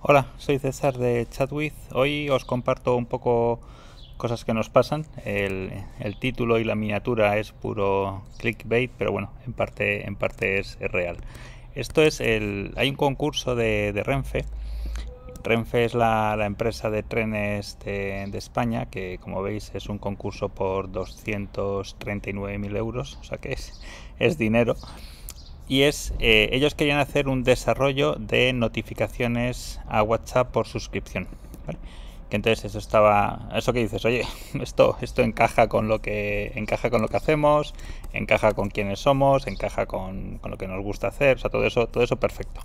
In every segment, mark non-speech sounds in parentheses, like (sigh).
Hola, soy César de ChatWith. Hoy os comparto un poco cosas que nos pasan. El, título y la miniatura es puro clickbait, pero bueno, en parte, en parte es, real. Esto es el. Hay un concurso de, Renfe. Renfe es la, empresa de trenes de, España, que como veis es un concurso por 239.000 euros, o sea que es, es dinero y es, eh, ellos querían hacer un desarrollo de notificaciones a WhatsApp por suscripción. Que entonces eso estaba, eso que dices, oye, (laughs) esto, esto encaja con lo que encaja con lo que hacemos, encaja con quienes somos, encaja con, lo que nos gusta hacer, o sea, todo eso, todo eso perfecto.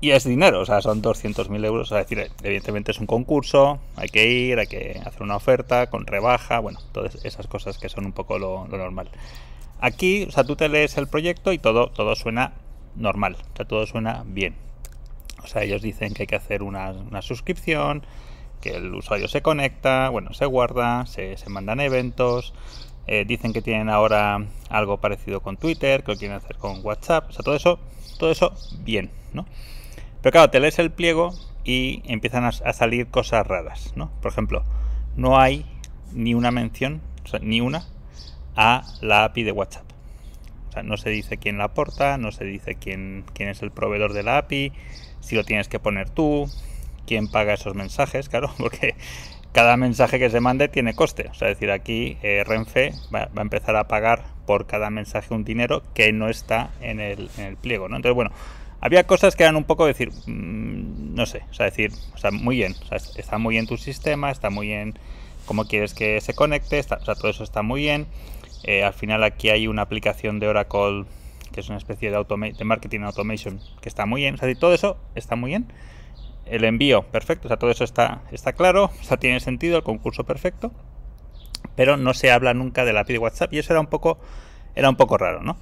Y es dinero, o sea, son 200.000 euros. O sea, es decir, evidentemente es un concurso, hay que ir, hay que hacer una oferta con rebaja, bueno, todas esas cosas que son un poco lo, lo normal. Aquí, o sea, tú te lees el proyecto y todo, todo suena normal, o sea, todo suena bien. O sea, ellos dicen que hay que hacer una, suscripción, que el usuario se conecta, bueno, se guarda, se, mandan eventos, eh, dicen que tienen ahora algo parecido con Twitter, que lo quieren hacer con WhatsApp, o sea, todo eso, todo eso bien, ¿no? Pero claro, te lees el pliego y empiezan a, a salir cosas raras, ¿no? Por ejemplo, no hay ni una mención, o sea, ni una a la API de WhatsApp. O sea, no se dice quién la aporta, no se dice quién, quién es el proveedor de la API, si lo tienes que poner tú, quién paga esos mensajes, claro, (laughs) porque cada mensaje que se mande tiene coste. O sea, decir, aquí eh, Renfe va, a empezar a pagar por cada mensaje un dinero que no está en el, pliego, ¿no? Entonces, bueno, había cosas que eran un poco decir, mm, no sé, o sea, decir, o sea, muy bien, o sea, está muy bien tu sistema, está muy bien cómo quieres que se conecte, o sea, todo eso está muy bien eh, al final aquí hay una aplicación de Oracle que es una especie de, de marketing automation que está muy bien. O sea, todo eso está muy bien. El envío, perfecto. O sea, todo eso está, claro. O tiene sentido, el concurso perfecto. Pero no se habla nunca de la API de WhatsApp y eso era un poco, era un poco raro, ¿no?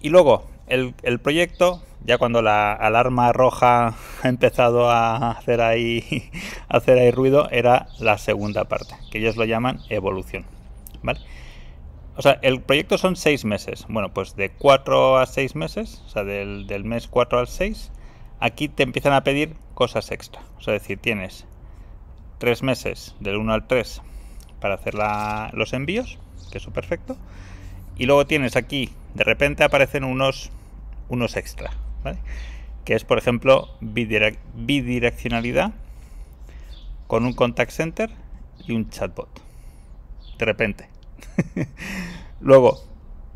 Y luego, el, proyecto, ya cuando la alarma roja (laughs) ha empezado a hacer ahí, a (laughs) hacer ahí ruido, era la segunda parte, que ellos lo llaman evolución, ¿vale? O sea, el proyecto son seis meses. Bueno, pues de cuatro a seis meses, o sea, del, mes cuatro al seis. aquí te empiezan a pedir cosas extra. O sea, decir, tienes tres meses, del 1 al 3, para hacer los envíos, que es perfecto. Y luego tienes aquí, de repente aparecen unos, unos extra, ¿vale? Que es, por ejemplo, bidireccionalidad con un contact center y un chatbot. De repente. (laughs) Luego,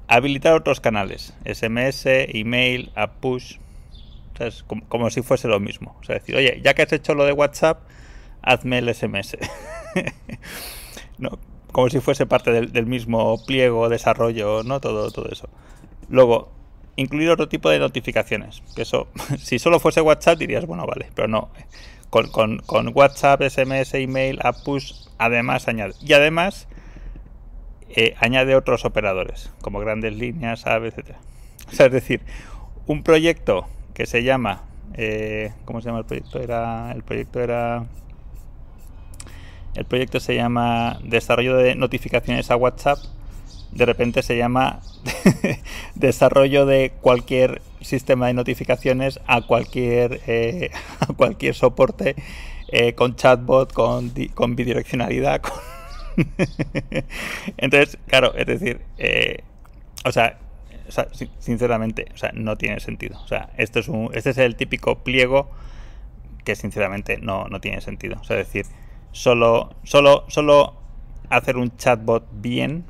habilitar otros canales, SMS, email, app push, como, si fuese lo mismo. O sea, decir, oye, ya que has hecho lo de WhatsApp, hazme el SMS. (laughs) no, como si fuese parte del, mismo pliego, desarrollo, ¿no? Todo, todo eso. Luego, incluir otro tipo de notificaciones. Que eso, (laughs) si solo fuese WhatsApp, dirías, bueno, vale, pero no. Con, con WhatsApp, SMS, email, app push, además añade. Y además, eh, añade otros operadores, como grandes líneas, AVE, etc. es decir, un proyecto que se llama. Eh, ¿Cómo se llama el proyecto? Era. El proyecto era. El proyecto se llama Desarrollo de notificaciones a WhatsApp. De repente se llama (laughs) Desarrollo de cualquier sistema de notificaciones a cualquier, eh, (laughs) a cualquier soporte eh, con chatbot, con, con bidireccionalidad, (laughs) (laughs) Entonces, claro, es decir, eh, o sea, sinceramente, o sea, no tiene sentido. O sea, esto es un, este es el típico pliego que sinceramente no, no tiene sentido. O sea, es decir, solo, solo, solo hacer un chatbot bien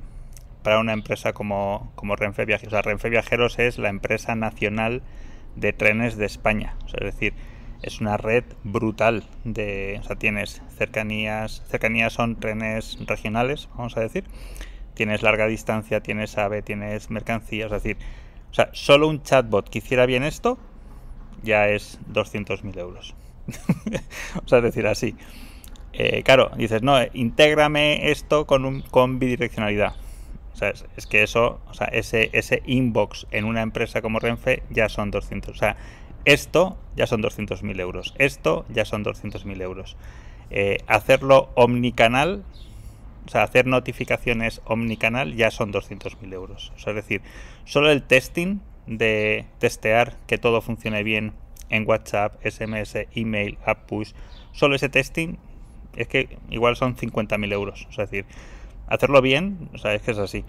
para una empresa como, Renfe Viajeros. O sea, Renfe Viajeros es la empresa nacional de trenes de España. O sea, es decir, es una red brutal de, o sea, tienes cercanías, cercanías son trenes regionales, vamos a decir, tienes larga distancia, tienes AVE, tienes mercancías, es decir, o sea, solo un chatbot que hiciera bien esto ya es 200.000 euros. vamos (laughs) a decir, así. Eh, claro, dices, no, intégrame esto con, un, con bidireccionalidad. O sea, es, que eso, o sea, ese, ese inbox en una empresa como Renfe ya son 200. O sea, esto ya son 200.000 euros. Esto ya son 200.000 euros. Eh, hacerlo omnicanal, o sea, hacer notificaciones omnicanal ya son 200.000 euros. O sea, es decir, solo el testing de testear que todo funcione bien en WhatsApp, SMS, email, app push, solo ese testing es que igual son 50.000 euros. O sea, es decir, hacerlo bien, o sea, es que es así.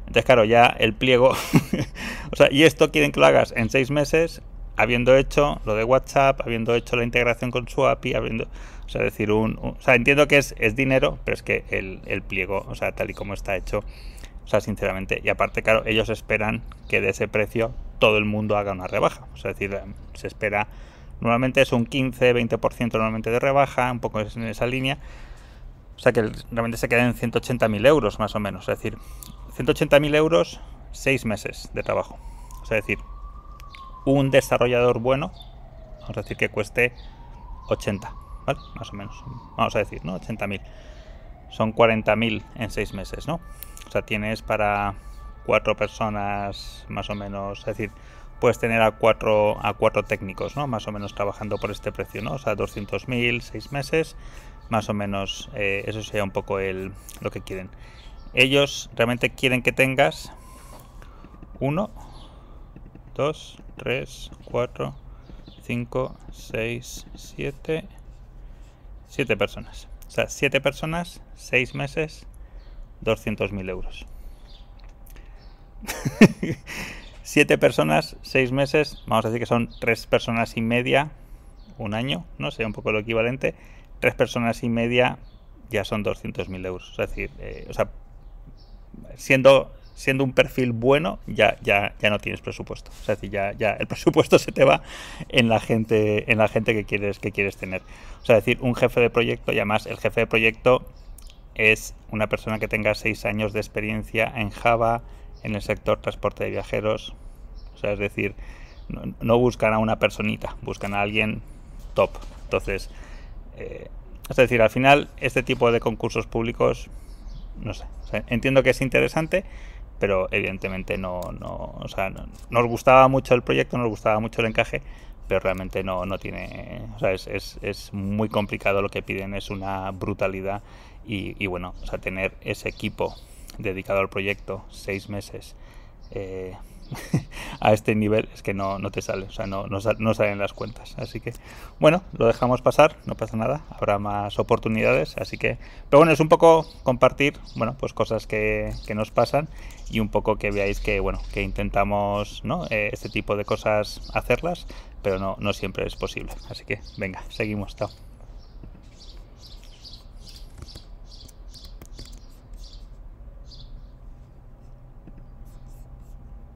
Entonces, claro, ya el pliego. (laughs) o sea, y esto quieren que lo hagas en seis meses habiendo hecho lo de WhatsApp, habiendo hecho la integración con su API, habiendo, o sea, decir, un, o sea, entiendo que es, dinero, pero es que el, pliego, o sea, tal y como está hecho, o sea, sinceramente, y aparte, claro, ellos esperan que de ese precio todo el mundo haga una rebaja, o sea, es decir, se espera, normalmente es un 15, 20% normalmente de rebaja, un poco en esa línea, o sea, que realmente se queden en 180.000 euros más o menos, es decir, 180.000 euros, 6 meses de trabajo, o sea, es decir, un desarrollador bueno, vamos a decir que cueste 80, ¿vale? Más o menos, vamos a decir, ¿no? 80.000. Son 40.000 en seis meses, ¿no? O sea, tienes para cuatro personas más o menos, es decir, puedes tener a cuatro, a cuatro técnicos, ¿no? Más o menos trabajando por este precio, ¿no? O sea, 200.000, seis meses, más o menos, eh, eso sería un poco el, lo que quieren. Ellos realmente quieren que tengas uno, 2, 3, 4, 5, 6, 7, 7 personas. O sea, 7 personas, 6 meses, 200.000 euros. 7 (laughs) personas, 6 meses, vamos a decir que son 3 personas y media, un año, ¿no? Sería un poco lo equivalente. 3 personas y media ya son 200.000 euros. Es decir, eh, o sea, siendo siendo un perfil bueno, ya, ya, ya no tienes presupuesto. O sea, ya, ya el (laughs) presupuesto se te va en la gente, en la gente que quieres, que quieres tener. O sea, decir, un jefe de proyecto, y además el jefe de proyecto es una persona que tenga seis años de experiencia en Java, en el sector transporte de viajeros. O sea, es decir, no, buscan a una personita, buscan a alguien top. Entonces, eh, es decir, al final, este tipo de concursos públicos, no sé, entiendo que es interesante, pero evidentemente no, o sea, nos gustaba mucho el proyecto, nos gustaba mucho el encaje, pero realmente no, no tiene, o sea, es, muy complicado lo que piden, es una brutalidad y, y, bueno, o sea, tener ese equipo dedicado al proyecto seis meses. Eh, (laughs) a este nivel es que no, no te sale, o sea, no, no, salen las cuentas. Así que, bueno, lo dejamos pasar, no pasa nada, habrá más oportunidades, así que, pero bueno, es un poco compartir, bueno, pues cosas que, nos pasan y un poco que veáis que, bueno, que intentamos, eh, este tipo de cosas hacerlas, pero no, no siempre es posible. Así que, venga, seguimos, chao.